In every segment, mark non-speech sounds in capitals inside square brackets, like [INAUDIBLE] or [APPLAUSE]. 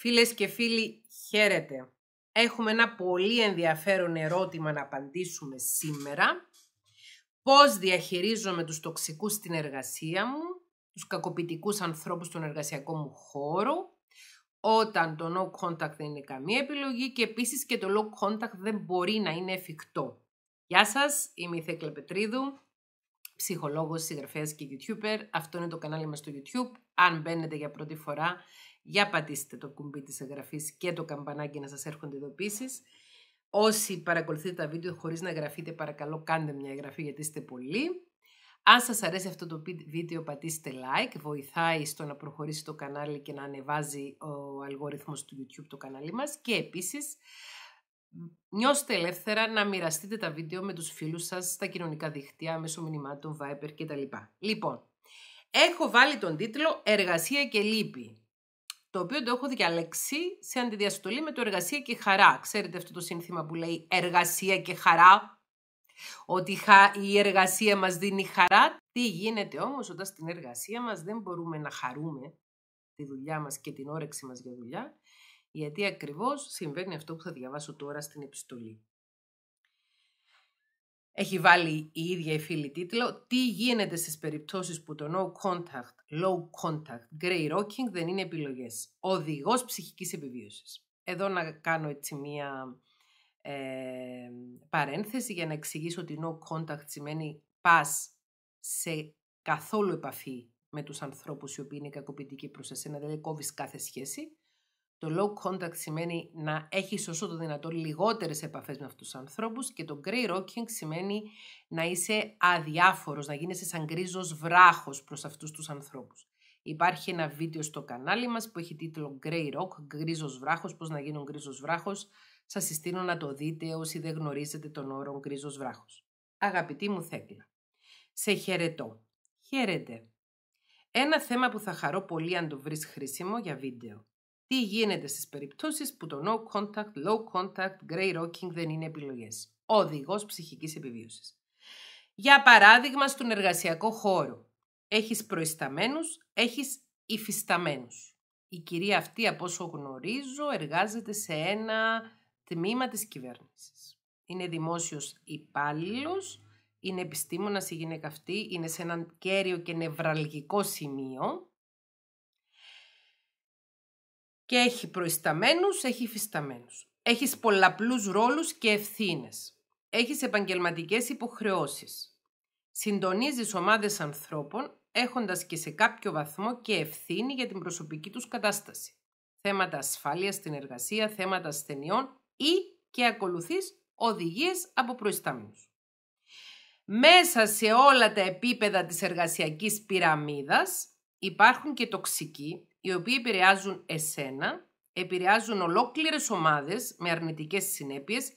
Φίλες και φίλοι, χαίρετε. Έχουμε ένα πολύ ενδιαφέρον ερώτημα να απαντήσουμε σήμερα. Πώς διαχειρίζομαι τους τοξικούς στην εργασία μου, τους κακοποιητικούς ανθρώπους στον εργασιακό μου χώρο, όταν το no contact δεν είναι καμία επιλογή και επίσης και το low contact δεν μπορεί να είναι εφικτό. Γεια σας, είμαι η Θέκλα Πετρίδου, ψυχολόγος, συγγραφέας και youtuber. Αυτό είναι το κανάλι μας στο YouTube. Αν μπαίνετε για πρώτη φορά, για πατήστε το κουμπί της εγγραφής και το καμπανάκι να σας έρχονται ειδοποίησεις. Όσοι παρακολουθείτε τα βίντεο χωρίς να εγγραφείτε παρακαλώ κάντε μια εγγραφή γιατί είστε πολλοί. Αν σας αρέσει αυτό το βίντεο πατήστε like, βοηθάει στο να προχωρήσει το κανάλι και να ανεβάζει ο αλγοριθμός του YouTube το κανάλι μας και επίσης νιώστε ελεύθερα να μοιραστείτε τα βίντεο με τους φίλους σας στα κοινωνικά δίχτυα, μέσω μηνυμάτων, Viber κτλ. Λοιπόν, έχω βάλει τον τίτλο «Εργασία και λύπη» το οποίο το έχω διαλέξει σε αντιδιαστολή με το εργασία και χαρά. Ξέρετε αυτό το σύνθημα που λέει εργασία και χαρά, ότι η εργασία μας δίνει χαρά. Τι γίνεται όμως όταν στην εργασία μας δεν μπορούμε να χαρούμε τη δουλειά μας και την όρεξη μας για δουλειά, γιατί ακριβώς συμβαίνει αυτό που θα διαβάσω τώρα στην επιστολή. Έχει βάλει η ίδια η φίλη τίτλο «Τι γίνεται στις περιπτώσεις που το no contact, low contact, grey rocking δεν είναι επιλογές. Οδηγός ψυχικής επιβίωσης». Εδώ να κάνω έτσι μία ε, παρένθεση για να εξηγήσω ότι no contact σημαίνει πας σε καθόλου επαφή με τους ανθρώπους οι οποίοι είναι κακοποιητικοί προς εσένα, δηλαδή κόβεις κάθε σχέση. Το low contact σημαίνει να έχεις όσο το δυνατόν λιγότερες επαφές με αυτούς τους ανθρώπους και το grey rocking σημαίνει να είσαι αδιάφορος, να γίνεσαι σαν γκρίζος βράχος προς αυτούς τους ανθρώπους. Υπάρχει ένα βίντεο στο κανάλι μας που έχει τίτλο Grey Rock, γκρίζος βράχος, πώς να γίνω γκρίζος βράχος. Σας συστήνω να το δείτε όσοι δεν γνωρίζετε τον όρο γκρίζος βράχος. Αγαπητή μου Θέκλα, σε χαιρετώ. Χαίρετε. Ένα θέμα που θα χαρώ πολύ αν το βρεις χρήσιμο για βίντεο τι γίνεται στις περιπτώσεις που το no contact, low contact, grey rocking δεν είναι επιλογές. Οδηγό οδηγός ψυχικής επιβίωσης. Για παράδειγμα, στον εργασιακό χώρο. Έχεις προϊσταμένους, έχεις υφισταμένους. Η κυρία αυτή, από όσο γνωρίζω, εργάζεται σε ένα τμήμα της κυβέρνησης. Είναι δημόσιος υπάλληλος, είναι επιστήμονας η γυναίκα αυτή, είναι σε έναν κέριο και νευραλγικό σημείο και έχει προϊσταμένους, έχει υφισταμένους. Έχεις πολλαπλούς ρόλους και ευθύνες. Έχεις επαγγελματικές υποχρεώσεις. Συντονίζεις ομάδες ανθρώπων, έχοντας και σε κάποιο βαθμό και ευθύνη για την προσωπική τους κατάσταση. Θέματα ασφάλειας στην εργασία, θέματα ασθενειών ή και ακολουθείς οδηγίες από προϊστάμενους. Μέσα σε όλα τα επίπεδα της εργασιακής πυραμίδας υπάρχουν και τοξικοί, οι οποίοι επηρεάζουν εσένα, επηρεάζουν ολόκληρες ομάδες με αρνητικές συνέπειες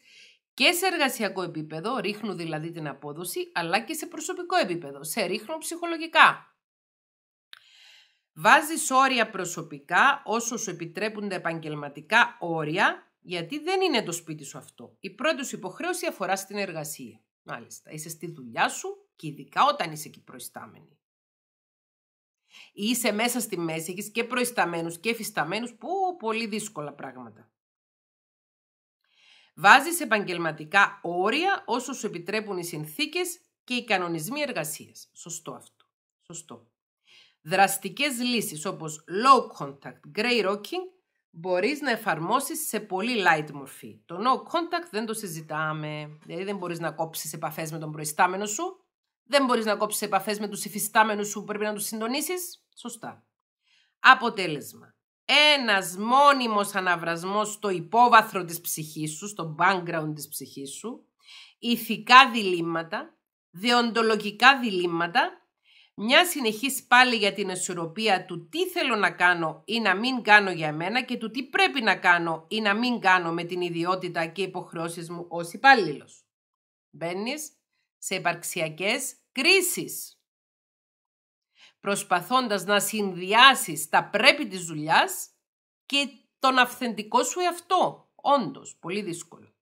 και σε εργασιακό επίπεδο, ρίχνουν δηλαδή την απόδοση, αλλά και σε προσωπικό επίπεδο, σε ρίχνουν ψυχολογικά. Βάζεις όρια προσωπικά όσο σου επιτρέπουν τα επαγγελματικά όρια, γιατί δεν είναι το σπίτι σου αυτό. Η πρώτη σου υποχρέωση αφορά στην εργασία. Μάλιστα, είσαι στη δουλειά σου και ειδικά όταν είσαι εκεί προϊστάμενη. Ή Είσαι μέσα στη μέση, έχεις και προϊσταμένους και φυσταμένους, που πολύ δύσκολα πράγματα. Βάζεις επαγγελματικά όρια όσο σου επιτρέπουν οι συνθήκες και οι κανονισμοί εργασίας. Σωστό αυτό. Σωστό. Δραστικές λύσεις όπως low contact, grey rocking μπορείς να εφαρμόσεις σε πολύ light μορφή. Το no contact δεν το συζητάμε, δηλαδή δεν μπορείς να κόψεις επαφές με τον προϊστάμενο σου, δεν μπορείς να κόψεις επαφές με τους υφιστάμενους σου που πρέπει να τους συντονίσεις. Σωστά. Αποτέλεσμα. Ένας μόνιμος αναβρασμός στο υπόβαθρο της ψυχής σου, στο background της ψυχής σου, ηθικά διλήμματα, δεοντολογικά διλήμματα, μια συνεχής πάλι για την ισορροπία του τι θέλω να κάνω ή να μην κάνω για μένα και του τι πρέπει να κάνω ή να μην κάνω με την ιδιότητα και υποχρεώσεις μου ως υπάλληλος. Μπαίνεις σε υπαρξιακές κρίσεις. Προσπαθώντας να συνδυάσεις τα πρέπει της δουλειάς και τον αυθεντικό σου εαυτό. Όντως, πολύ δύσκολο.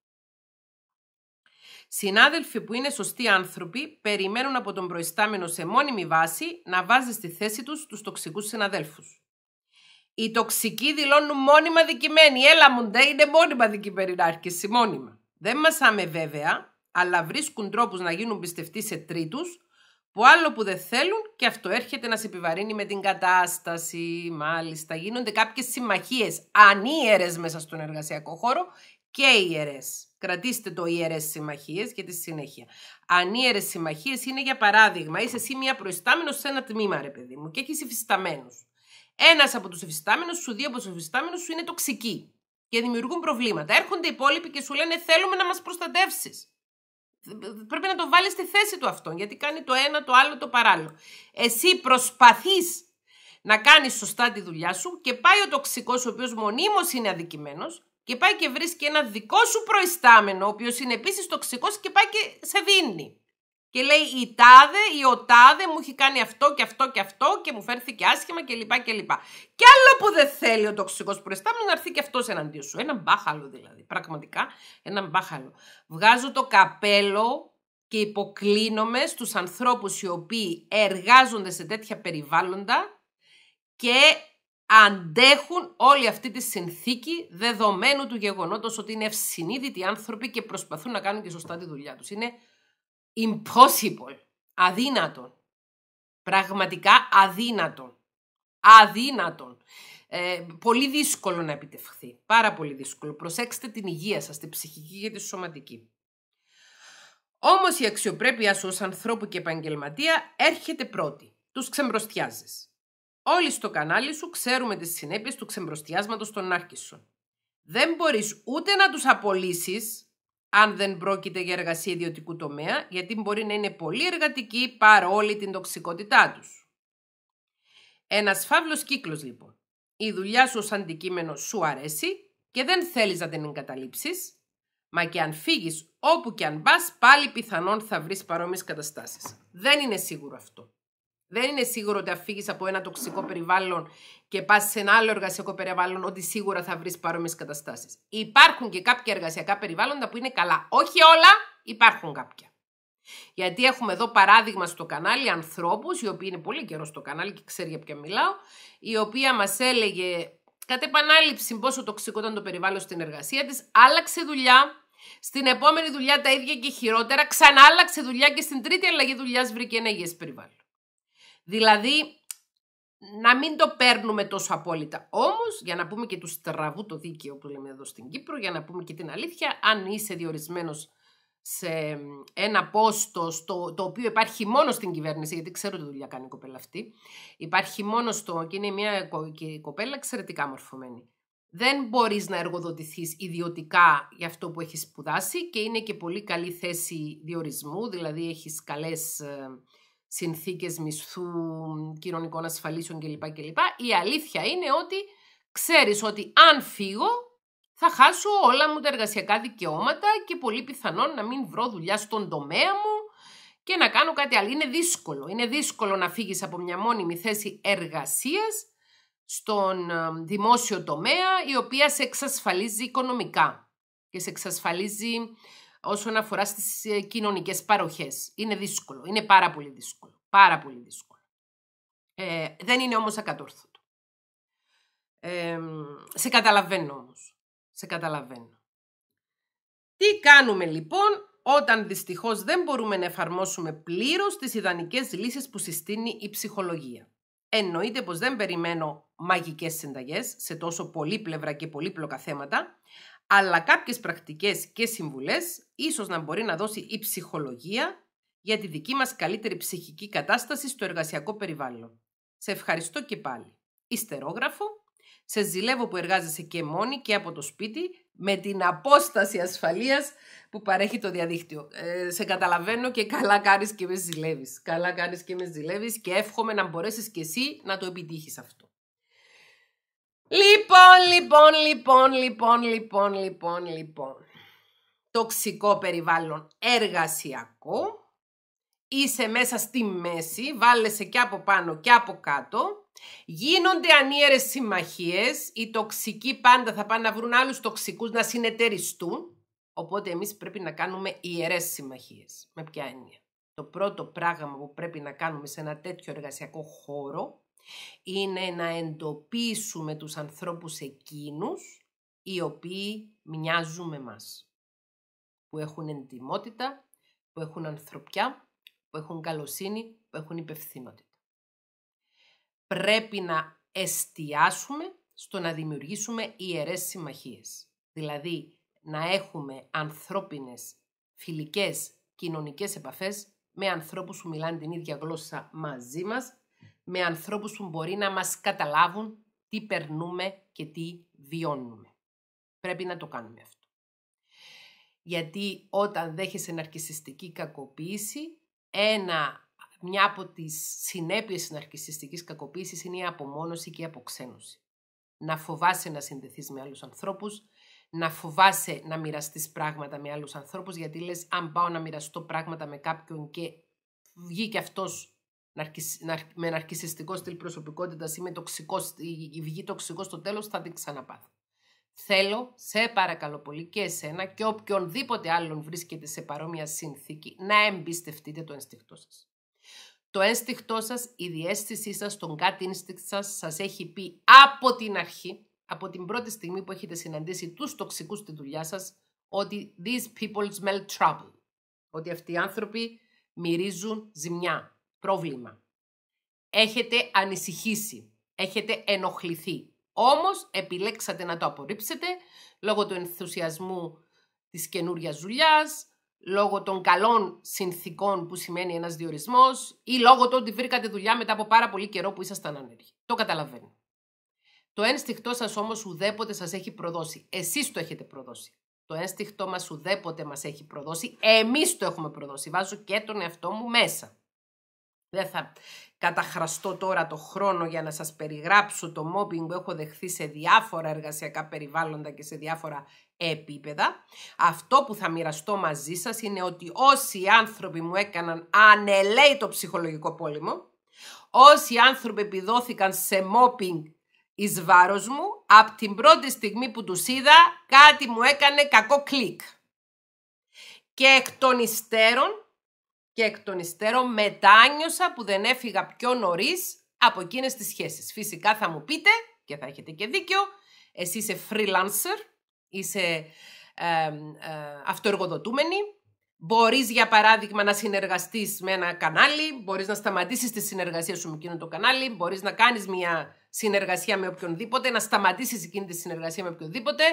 Συνάδελφοι που είναι σωστοί άνθρωποι περιμένουν από τον προϊστάμενο σε μόνιμη βάση να βάζει στη θέση τους τους τοξικούς συναδέλφους. Οι τοξικοί δηλώνουν μόνιμα δικημένοι. Έλα μου, είναι μόνιμα δικημένη άρχισε, μόνιμα. Δεν μας βέβαια, αλλά βρίσκουν τρόπους να γίνουν πιστευτοί σε τρίτους, που άλλο που δεν θέλουν και αυτό έρχεται να σε επιβαρύνει με την κατάσταση, μάλιστα. Γίνονται κάποιες συμμαχίες ανίερες μέσα στον εργασιακό χώρο και ιερές. Κρατήστε το ιερές συμμαχίες για τη συνέχεια. Ανίερες συμμαχίες είναι για παράδειγμα, είσαι εσύ μια προϊστάμενος σε ένα τμήμα ρε παιδί μου και έχεις υφισταμένους. Ένας από τους υφιστάμενους σου, δύο από τους υφιστάμενους σου είναι τοξικοί και δημιουργούν προβλήματα. Έρχονται οι υπόλοιποι και σου λένε θέλουμε να μας προστατεύσεις. Πρέπει να το βάλεις στη θέση του αυτόν, γιατί κάνει το ένα, το άλλο, το παράλληλο. Εσύ προσπαθείς να κάνεις σωστά τη δουλειά σου και πάει ο τοξικός, ο οποίος μονίμως είναι αδικημένος, και πάει και βρίσκει ένα δικό σου προϊστάμενο, ο οποίος είναι επίσης τοξικός και πάει και σε δίνει. Και λέει η τάδε ή ο τάδε μου έχει κάνει αυτό και αυτό και αυτό και μου φέρθηκε άσχημα κλπ. Και, και, και άλλο που δεν θέλει ο τοξικός προϊστάμενο να έρθει και αυτός εναντίον σου. Ένα μπάχαλο δηλαδή. Πραγματικά ένα μπάχαλο. Βγάζω το καπέλο και υποκλίνομαι στους ανθρώπους οι οποίοι εργάζονται σε τέτοια περιβάλλοντα και αντέχουν όλη αυτή τη συνθήκη δεδομένου του γεγονότος ότι είναι ευσυνείδητοι άνθρωποι και προσπαθούν να κάνουν και σωστά τη δουλειά τους. Είναι impossible, Αδύνατο. πραγματικά αδύνατο. Αδύνατο. Ε, πολύ δύσκολο να επιτευχθεί, πάρα πολύ δύσκολο. Προσέξτε την υγεία σας, την ψυχική και τη σωματική. Όμως η αξιοπρέπειά σου ως ανθρώπου και επαγγελματία έρχεται πρώτη. Τους ξεμπροστιάζεις. Όλοι στο κανάλι σου ξέρουμε τις συνέπειες του ξεμπροστιάσματος των άρχισων. Δεν μπορείς ούτε να τους απολύσεις, αν δεν πρόκειται για εργασία ιδιωτικού τομέα, γιατί μπορεί να είναι πολύ εργατική παρόλη την τοξικότητά τους. Ένας φαύλος κύκλος λοιπόν. Η δουλειά σου ως αντικείμενο σου αρέσει και δεν θέλεις να την εγκαταλείψεις, μα και αν φύγεις όπου και αν πας, πάλι πιθανόν θα βρεις παρόμοιες καταστάσεις. Δεν είναι σίγουρο αυτό. Δεν είναι σίγουρο ότι αφήγεις από ένα τοξικό περιβάλλον και πας σε ένα άλλο εργασιακό περιβάλλον, ότι σίγουρα θα βρεις παρόμοιες καταστάσεις. Υπάρχουν και κάποια εργασιακά περιβάλλοντα που είναι καλά. Όχι όλα, υπάρχουν κάποια. Γιατί έχουμε εδώ παράδειγμα στο κανάλι ανθρώπους, οι οποίοι είναι πολύ καιρό στο κανάλι και ξέρει για ποια μιλάω, η οποία μας έλεγε κατ' επανάληψη πόσο τοξικό ήταν το περιβάλλον στην εργασία της, άλλαξε δουλειά. Στην επόμενη δουλειά τα ίδια και χειρότερα, ξανά άλλαξε δουλειά και στην τρίτη αλλαγή δουλειάς βρήκε ένα υγιές περιβάλλον. Δηλαδή, να μην το παίρνουμε τόσο απόλυτα. Όμως, για να πούμε και τους στραβού το δίκαιο που λέμε εδώ στην Κύπρο, για να πούμε και την αλήθεια, αν είσαι διορισμένος σε ένα πόστο στο, το οποίο υπάρχει μόνο στην κυβέρνηση, γιατί ξέρω τι δουλειά κάνει η κοπέλα αυτή, υπάρχει μόνο στο και είναι μια κοπέλα εξαιρετικά μορφωμένη. Δεν μπορείς να εργοδοτηθείς ιδιωτικά για αυτό που έχεις σπουδάσει και είναι και πολύ καλή θέση διορισμού, δηλαδή έχεις καλές ε, συνθήκες μισθού, κοινωνικών ασφαλίσεων κλπ. κλπ. Η αλήθεια είναι ότι ξέρεις ότι αν φύγω θα χάσω όλα μου τα εργασιακά δικαιώματα και πολύ πιθανόν να μην βρω δουλειά στον τομέα μου και να κάνω κάτι άλλο. Είναι δύσκολο. Είναι δύσκολο να φύγεις από μια μόνιμη θέση εργασίας στον ε, δημόσιο τομέα η οποία σε εξασφαλίζει οικονομικά και σε εξασφαλίζει όσον αφορά στις ε, κοινωνικές παροχές. Είναι δύσκολο, είναι πάρα πολύ δύσκολο, πάρα πολύ δύσκολο. Ε, δεν είναι όμως ακατόρθωτο. Ε, σε καταλαβαίνω όμως, σε καταλαβαίνω. Τι κάνουμε λοιπόν όταν δυστυχώς δεν μπορούμε να εφαρμόσουμε πλήρως τις ιδανικές λύσεις που συστήνει η ψυχολογία. Εννοείται πως δεν περιμένω μαγικές συνταγές σε τόσο πολύπλευρα και πολύπλοκα θέματα, αλλά κάποιες πρακτικές και συμβουλές ίσως να μπορεί να δώσει η ψυχολογία για τη δική μας καλύτερη ψυχική κατάσταση στο εργασιακό περιβάλλον. Σε ευχαριστώ και πάλι. Ιστερόγραφο, σε ζηλεύω που εργάζεσαι και μόνη και από το σπίτι με την απόσταση ασφαλείας που παρέχει το διαδίκτυο. Ε, σε καταλαβαίνω και καλά κάνεις και με ζηλεύεις. Καλά κάνεις και με ζηλεύεις και εύχομαι να μπορέσεις και εσύ να το επιτύχεις αυτό. Λοιπόν, λοιπόν, λοιπόν, λοιπόν, λοιπόν, λοιπόν, λοιπόν. Τοξικό περιβάλλον εργασιακό. Είσαι μέσα στη μέση, βάλεσαι και από πάνω και από κάτω. Γίνονται ανίερες συμμαχίες. Οι τοξικοί πάντα θα πάνε να βρουν άλλους τοξικούς να συνεταιριστούν. Οπότε εμείς πρέπει να κάνουμε ιερές συμμαχίες. Με ποια έννοια. Το πρώτο πράγμα που πρέπει να κάνουμε σε ένα τέτοιο εργασιακό χώρο είναι να εντοπίσουμε τους ανθρώπους εκείνους οι οποίοι μοιάζουν με μας. Που έχουν εντιμότητα, που έχουν ανθρωπιά, που έχουν καλοσύνη, που έχουν υπευθυνότητα. Πρέπει να εστιάσουμε στο να δημιουργήσουμε ιερές συμμαχίες. Δηλαδή να έχουμε ανθρώπινες, φιλικές, κοινωνικές επαφές με ανθρώπους που μιλάνε την ίδια γλώσσα μαζί μας με ανθρώπους που μπορεί να μας καταλάβουν τι περνούμε και τι βιώνουμε. Πρέπει να το κάνουμε αυτό. Γιατί όταν δέχεσαι ναρκισιστική κακοποίηση, ένα, μια από τις συνέπειες της ναρκισιστικής κακοποίησης είναι η απομόνωση και η αποξένωση. Να φοβάσαι να συνδεθείς με άλλους ανθρώπους, να φοβάσαι να μοιραστείς πράγματα με άλλους ανθρώπους, γιατί λες αν πάω να μοιραστώ πράγματα με κάποιον και βγει και αυτός με ναρκισιστικό στυλ προσωπικότητας ή με τοξικό, η βγή τοξικό στο τέλος, θα την ξαναπάθω. Θέλω, σε παρακαλώ πολύ και εσένα και οποιονδήποτε άλλον βρίσκεται σε παρόμοια συνθήκη, να εμπιστευτείτε το ένστικτό σας. Το ένστικτό σας, η διέστησή σας, τον κάτι instinct σας, σας έχει πει από την αρχή, από την πρώτη στιγμή που έχετε συναντήσει τους τοξικούς στη δουλειά σας, ότι these people smell trouble. Ότι αυτοί οι άνθρωποι μυρίζουν ζημιά, πρόβλημα. Έχετε ανησυχήσει, έχετε ενοχληθεί. Όμως επιλέξατε να το απορρίψετε λόγω του ενθουσιασμού της καινούργια δουλειάς, λόγω των καλών συνθήκων που σημαίνει ένας διορισμός ή λόγω του ότι βρήκατε δουλειά μετά από πάρα πολύ καιρό που ήσασταν άνεργοι. Το καταλαβαίνω. Το ένστικτό σας όμως ουδέποτε σας έχει προδώσει. Εσείς το έχετε προδώσει. Το ένστικτό μας ουδέποτε μας έχει προδώσει. Εμείς το έχουμε προδώσει. Βάζω και τον εαυτό μου μέσα. Δεν θα καταχραστώ τώρα το χρόνο για να σας περιγράψω το μόμπινγκ που έχω δεχθεί σε διάφορα εργασιακά περιβάλλοντα και σε διάφορα επίπεδα. Αυτό που θα μοιραστώ μαζί σας είναι ότι όσοι άνθρωποι μου έκαναν το ψυχολογικό πόλεμο, όσοι άνθρωποι επιδόθηκαν σε μόπινγκ εις βάρος μου, από την πρώτη στιγμή που τους είδα κάτι μου έκανε κακό κλικ. Και εκ των υστέρων και εκ των υστέρων μετάνιωσα που δεν έφυγα πιο νωρίς από εκείνες τις σχέσεις. Φυσικά θα μου πείτε, και θα έχετε και δίκιο, εσύ είσαι freelancer, είσαι ε, ε, αυτοεργοδοτούμενη, μπορείς για παράδειγμα να συνεργαστείς με ένα κανάλι, μπορείς να σταματήσεις τη συνεργασία σου με εκείνο το κανάλι, μπορείς να κάνεις μια συνεργασία με οποιονδήποτε, να σταματήσεις εκείνη τη συνεργασία με οποιονδήποτε,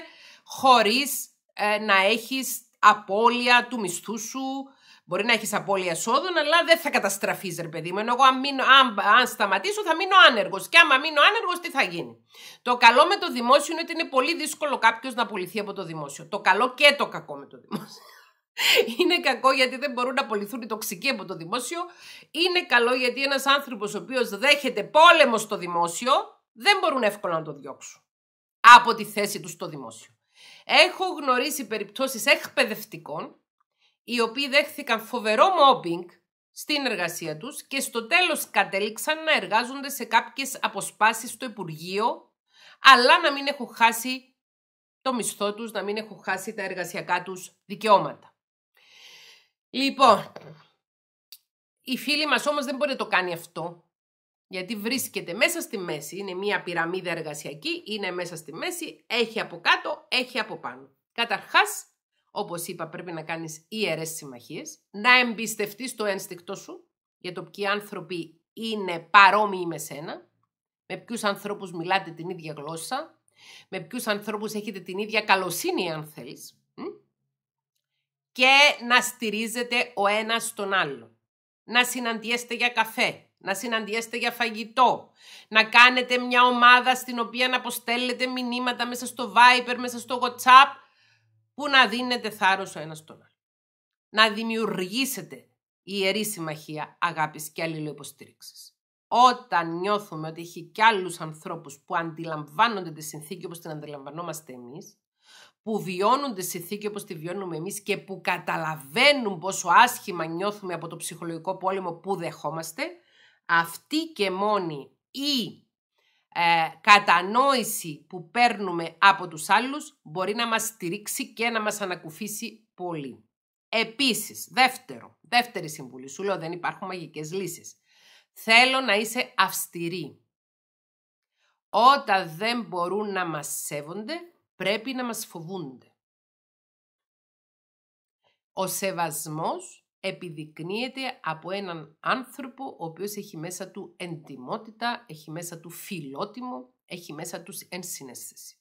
χωρίς ε, να έχεις απώλεια του μισθού σου, Μπορεί να έχεις απώλεια εσόδων, αλλά δεν θα καταστραφείς, ρε παιδί μου. Ενώ εγώ, αν, σταματήσω, θα μείνω άνεργος. Και άμα μείνω άνεργος, τι θα γίνει. Το καλό με το δημόσιο είναι ότι είναι πολύ δύσκολο κάποιος να απολυθεί από το δημόσιο. Το καλό και το κακό με το δημόσιο. [LAUGHS] Είναι κακό γιατί δεν μπορούν να απολυθούν οι τοξικοί από το δημόσιο. Είναι καλό γιατί ένας άνθρωπος ο οποίος δέχεται πόλεμο στο δημόσιο δεν μπορούν εύκολα να το διώξουν από τη θέση τους στο δημόσιο. Έχω γνωρίσει περιπτώσεις εκπαιδευτικών οι οποίοι δέχθηκαν φοβερό μόμπινγκ στην εργασία τους και στο τέλος κατέληξαν να εργάζονται σε κάποιες αποσπάσεις στο Υπουργείο, αλλά να μην έχουν χάσει το μισθό τους, να μην έχουν χάσει τα εργασιακά τους δικαιώματα. Λοιπόν, η φίλη μας όμως δεν μπορεί να το κάνει αυτό, γιατί βρίσκεται μέσα στη μέση, είναι μια πυραμίδα εργασιακή, είναι μέσα στη μέση, έχει από κάτω, έχει από πάνω. Καταρχάς, όπως είπα πρέπει να κάνεις ιερές συμμαχίες, να εμπιστευτείς το ένστικτό σου για το ποιοι άνθρωποι είναι παρόμοιοι με σένα, με ποιους ανθρώπους μιλάτε την ίδια γλώσσα, με ποιους ανθρώπους έχετε την ίδια καλοσύνη αν θέλεις και να στηρίζετε ο ένας τον άλλο. Να συναντιέστε για καφέ, να συναντιέστε για φαγητό, να κάνετε μια ομάδα στην οποία να αποστέλλετε μηνύματα μέσα στο Viber, μέσα στο WhatsApp, που να δινετε θάρρος ο ένας τον άλλο. Να δημιουργήσετε η ιερή συμμαχία αγάπης και αλληλοϊποστήριξης. Όταν νιώθουμε ότι έχει κι άλλους ανθρώπους που αντιλαμβάνονται τη συνθήκη όπως την αντιλαμβανόμαστε εμείς, που βιώνουν τη συνθήκη όπως τη βιώνουμε εμείς και που καταλαβαίνουν πόσο άσχημα νιώθουμε από το ψυχολογικό πόλεμο που δεχόμαστε, αυτή και μόνοι η ε, κατανόηση που παίρνουμε από τους άλλους μπορεί να μας στηρίξει και να μας ανακουφίσει πολύ. Επίσης, δεύτερο, δεύτερη συμβουλή, σου λέω δεν υπάρχουν μαγικές λύσεις. Θέλω να είσαι αυστηρή. Όταν δεν μπορούν να μας σέβονται, πρέπει να μας φοβούνται. Ο σεβασμός επιδεικνύεται από έναν άνθρωπο ο οποίος έχει μέσα του εντιμότητα, έχει μέσα του φιλότιμο, έχει μέσα τους ενσυναίσθηση.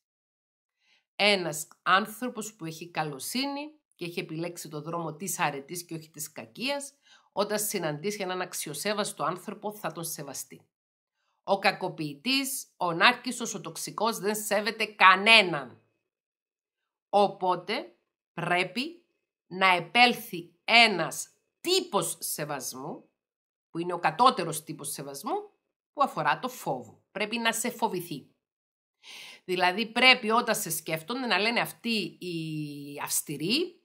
Ένας άνθρωπος που έχει καλοσύνη και έχει επιλέξει το δρόμο της αρετής και όχι της κακίας, όταν συναντήσει έναν αξιοσέβαστο άνθρωπο θα τον σεβαστεί. Ο κακοποιητής, ο νάρκισος, ο τοξικός δεν σέβεται κανέναν. Οπότε πρέπει να επέλθει ένας τύπος σεβασμού, που είναι ο κατώτερος τύπος σεβασμού, που αφορά το φόβο. Πρέπει να σε φοβηθεί. Δηλαδή πρέπει όταν σε σκέφτονται να λένε αυτή η αυστηρή,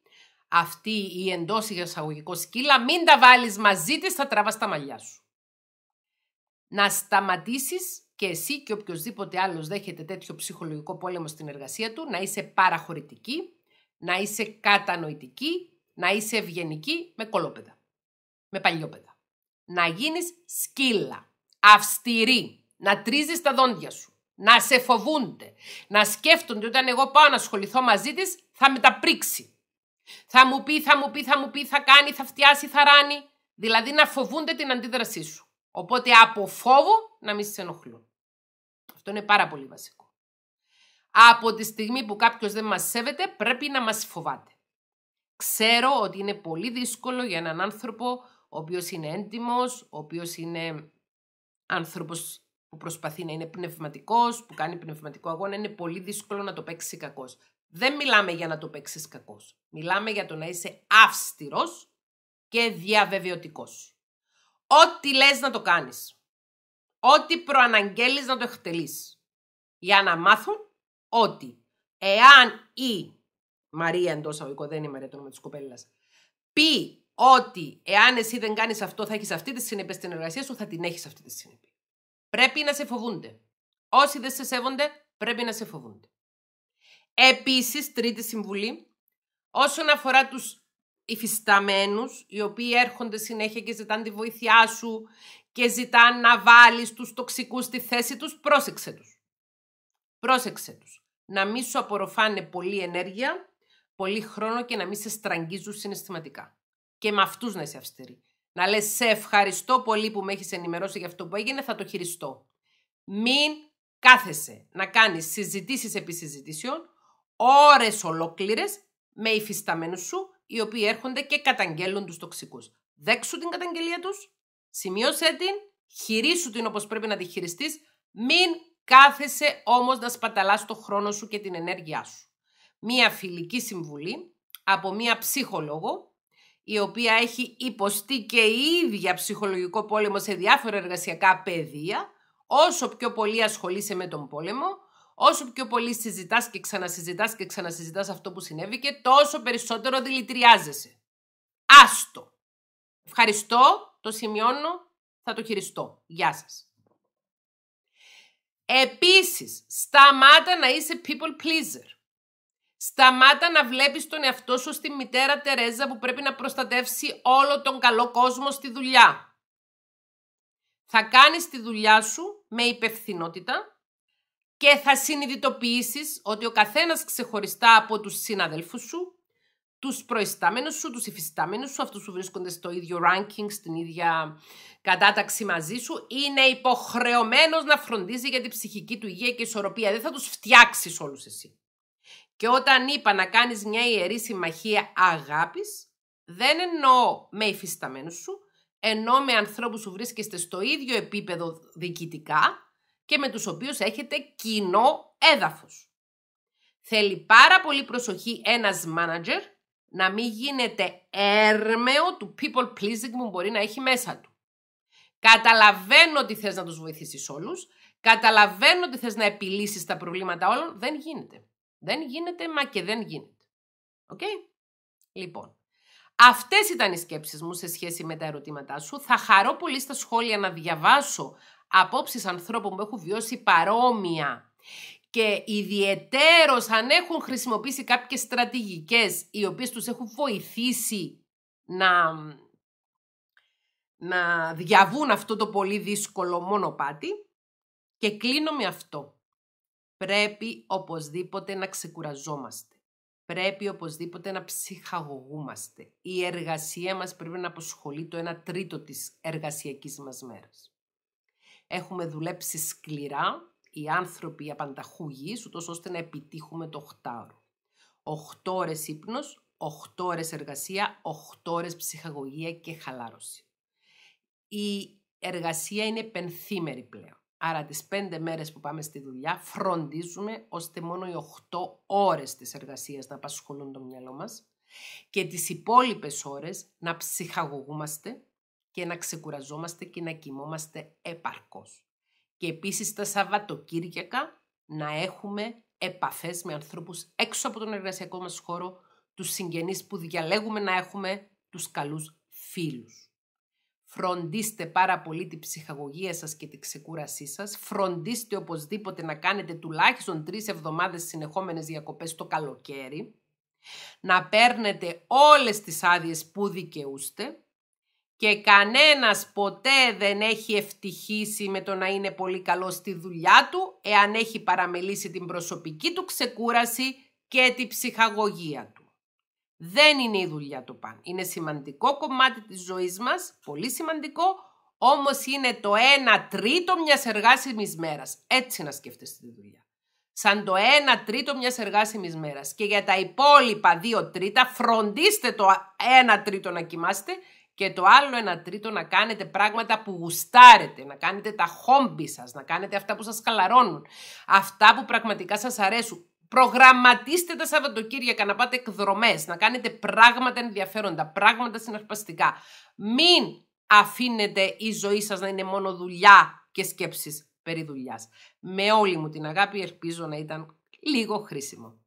αυτή η εντός εισαγωγικό σκύλα, μην τα βάλεις μαζί της, θα τραβάς τα μαλλιά σου. Να σταματήσεις και εσύ και οποιοδήποτε άλλος δέχεται τέτοιο ψυχολογικό πόλεμο στην εργασία του, να είσαι παραχωρητική, να είσαι κατανοητική, να είσαι ευγενική με κολόπεδα. Με παλιόπεδα. Να γίνεις σκύλα. Αυστηρή. Να τρίζεις τα δόντια σου. Να σε φοβούνται. Να σκέφτονται όταν εγώ πάω να ασχοληθώ μαζί της θα με τα πρίξει. Θα μου πει, θα μου πει, θα μου πει, θα κάνει, θα φτιάσει, θα ράνει. Δηλαδή να φοβούνται την αντίδρασή σου. Οπότε από φόβο να μην σε ενοχλούν. Αυτό είναι πάρα πολύ βασικό. Από τη στιγμή που κάποιος δεν μας σέβεται πρέπει να μας φοβάται. Ξέρω ότι είναι πολύ δύσκολο για έναν άνθρωπο ο οποίος είναι έντιμος, ο οποίος είναι άνθρωπος που προσπαθεί να είναι πνευματικός, που κάνει πνευματικό αγώνα, είναι πολύ δύσκολο να το παίξει κακός. Δεν μιλάμε για να το παίξεις κακός. Μιλάμε για το να είσαι αύστηρος και διαβεβαιωτικός. Ό,τι λες να το κάνεις. Ό,τι προαναγγέλεις να το εκτελείς. Για να μάθουν ότι εάν ή Μαρία εντός αγωγικών, δεν η Μαρία το όνομα της κοπέλας. Πει ότι εάν εσύ δεν κάνεις αυτό, θα έχεις αυτή τη συνέπεια στην εργασία σου, θα την έχεις αυτή τη συνέπεια. Πρέπει να σε φοβούνται. Όσοι δεν σε σέβονται, πρέπει να σε φοβούνται. Επίσης, τρίτη συμβουλή, όσον αφορά τους υφισταμένους, οι οποίοι έρχονται συνέχεια και ζητάνε τη βοήθειά σου και ζητάνε να βάλεις τους τοξικούς στη θέση τους, πρόσεξε τους. Πρόσεξε τους! Να μην σου απορροφάνε πολλή ενέργεια πολύ χρόνο και να μην σε στραγγίζουν συναισθηματικά. Και με αυτούς να είσαι αυστηρή. Να λες σε ευχαριστώ πολύ που με έχεις ενημερώσει για αυτό που έγινε, θα το χειριστώ. Μην κάθεσαι να κάνεις συζητήσεις επί συζητήσεων, ώρες ολόκληρες με υφισταμένους σου, οι οποίοι έρχονται και καταγγέλνουν τους τοξικούς. Δέξου την καταγγελία τους, σημειώσέ την, χειρίσου την όπως πρέπει να τη χειριστείς, μην κάθεσαι όμως να σπαταλάς το χρόνο σου και την ενέργειά σου μία φιλική συμβουλή από μία ψυχολόγο η οποία έχει υποστεί και η ίδια ψυχολογικό πόλεμο σε διάφορα εργασιακά πεδία, όσο πιο πολύ ασχολείσαι με τον πόλεμο, όσο πιο πολύ συζητάς και ξανασυζητάς και ξανασυζητάς αυτό που συνέβη και τόσο περισσότερο δηλητηριάζεσαι. Άστο! Ευχαριστώ, το σημειώνω, θα το χειριστώ. Γεια σας. Επίσης, σταμάτα να είσαι people pleaser. Σταμάτα να βλέπεις τον εαυτό σου στη μητέρα Τερέζα που πρέπει να προστατεύσει όλο τον καλό κόσμο στη δουλειά. Θα κάνεις τη δουλειά σου με υπευθυνότητα και θα συνειδητοποιήσεις ότι ο καθένας ξεχωριστά από τους συναδέλφους σου, τους προϊστάμενους σου, τους υφιστάμενους σου, αυτούς που βρίσκονται στο ίδιο ranking, στην ίδια κατάταξη μαζί σου, είναι υποχρεωμένος να φροντίζει για την ψυχική του υγεία και ισορροπία. Δεν θα τους φτιάξεις όλους εσύ. Και όταν είπα να κάνεις μια ιερή συμμαχία αγάπης, δεν εννοώ με υφισταμένους σου, ενώ με ανθρώπους που βρίσκεστε στο ίδιο επίπεδο διοικητικά και με τους οποίους έχετε κοινό έδαφος. Θέλει πάρα πολύ προσοχή ένας manager να μην γίνεται έρμεο του people pleasing που μπορεί να έχει μέσα του. Καταλαβαίνω ότι θες να τους βοηθήσεις όλους, καταλαβαίνω ότι θες να επιλύσεις τα προβλήματα όλων, δεν γίνεται. Δεν γίνεται, μα και δεν γίνεται. Οκ. Okay? Λοιπόν, αυτές ήταν οι σκέψεις μου σε σχέση με τα ερωτήματά σου. Θα χαρώ πολύ στα σχόλια να διαβάσω απόψεις ανθρώπων που έχουν βιώσει παρόμοια και ιδιαιτέρως αν έχουν χρησιμοποιήσει κάποιες στρατηγικές οι οποίες τους έχουν βοηθήσει να, να διαβούν αυτό το πολύ δύσκολο μονοπάτι και κλείνω με αυτό. Πρέπει οπωσδήποτε να ξεκουραζόμαστε. Πρέπει οπωσδήποτε να ψυχαγωγούμαστε. Η εργασία μας πρέπει να αποσχολεί το ένα τρίτο της εργασιακής μας μέρας. Έχουμε δουλέψει σκληρά, οι άνθρωποι απανταχούγης, ούτως ώστε να επιτύχουμε το 8ωρο. 8 Οχτώ ώρες εργασία, 8 ώρες ψυχαγωγία και χαλάρωση. Η εργασία είναι πενθήμερη πλέον. Άρα τις πέντε μέρες που πάμε στη δουλειά φροντίζουμε ώστε μόνο οι 8 ώρες της εργασίας να απασχολούν το μυαλό μας και τις υπόλοιπες ώρες να ψυχαγωγούμαστε και να ξεκουραζόμαστε και να κοιμόμαστε επαρκώς. Και επίσης τα Σαββατοκύριακα να έχουμε επαφές με ανθρώπους έξω από τον εργασιακό μας χώρο, τους συγγενείς που διαλέγουμε να έχουμε, τους καλούς φίλους. Φροντίστε πάρα πολύ την ψυχαγωγία σας και την ξεκούρασή σας. Φροντίστε οπωσδήποτε να κάνετε τουλάχιστον τρεις εβδομάδες συνεχόμενες διακοπές το καλοκαίρι. Να παίρνετε όλες τις άδειες που δικαιούστε. Και κανένας ποτέ δεν έχει ευτυχήσει με το να είναι πολύ καλός στη δουλειά του, εάν έχει παραμελήσει την προσωπική του ξεκούραση και την ψυχαγωγία του. Δεν είναι η δουλειά το παν. Είναι σημαντικό κομμάτι της ζωής μας, πολύ σημαντικό, όμως είναι το 1 τρίτο μιας εργάσιμης μέρας. Έτσι να σκέφτεστε τη δουλειά. Σαν το 1 τρίτο μιας εργάσιμης μέρας. Και για τα υπόλοιπα 2 τρίτα φροντίστε το 1 τρίτο να κοιμάστε και το άλλο 1 τρίτο να κάνετε πράγματα που γουστάρετε, να κάνετε τα χόμπι σας, να κάνετε αυτά που σας χαλαρώνουν, αυτά που πραγματικά σας αρέσουν. Προγραμματίστε τα Σαββατοκύριακα να πάτε εκδρομές, να κάνετε πράγματα ενδιαφέροντα, πράγματα συναρπαστικά. Μην αφήνετε η ζωή σας να είναι μόνο δουλειά και σκέψεις περί δουλειάς. Με όλη μου την αγάπη, ελπίζω να ήταν λίγο χρήσιμο.